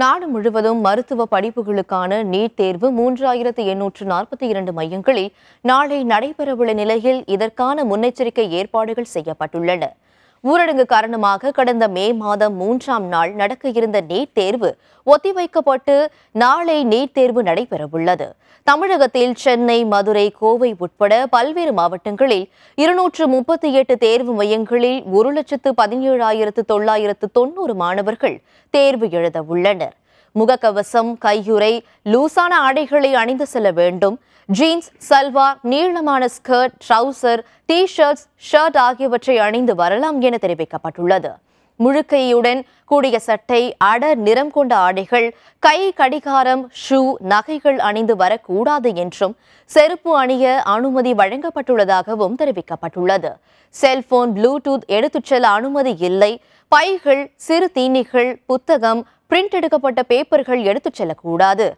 நாடு முழுவதும் மருத்துவ படிப்புகளுக்கான நீட் தேர்வு மூன்றாயிரத்து எண்ணூற்று நாற்பத்தி இரண்டு மையங்களில் நாளை நடைபெறவுள்ள நிலையில் இதற்கான முன்னெச்சரிக்கை ஏற்பாடுகள் செய்யப்பட்டுள்ளன ஊரடங்கு காரணமாக கடந்த மே மாதம் மூன்றாம் நாள் நடக்க இருந்த நீட் தேர்வு ஒத்திவைக்கப்பட்டு நாளை நீட் தேர்வு நடைபெறவுள்ளது தமிழகத்தில் சென்னை மதுரை கோவை உட்பட பல்வேறு மாவட்டங்களில் இருநூற்று முப்பத்தி எட்டு தேர்வு மையங்களில் ஒரு லட்சத்து பதினேழாயிரத்து தொள்ளாயிரத்து தொன்னூறு மாணவர்கள் தேர்வு எழுத உள்ளனர் முகக்கவசம் கையுறை லூசான ஆடைகளை அணிந்து செல்ல வேண்டும் ஜீன்ஸ் சல்வார் நீளமான skirt trouser T shirts shirt ஆகியவற்றை அணிந்து வரலாம் என தெரிவிக்கப்பட்டுள்ளது முழுக்கையுடன் கூடிய சட்டை அட நிறம் கொண்ட ஆடைகள் கை கடிகாரம் ஷூ நகைகள் அணிந்து வரக்கூடாது என்றும் செருப்பு அணிய அனுமதி வழங்கப்பட்டுள்ளதாகவும் தெரிவிக்கப்பட்டுள்ளது செல்போன் ப்ளூடூத் எடுத்துச் செல்ல அனுமதி இல்லை பைகள் சிறு தீனிகள் புத்தகம் பிரிண்ட் எடுக்கப்பட்ட பேப்பர்கள் எடுத்துச் செல்லக்கூடாது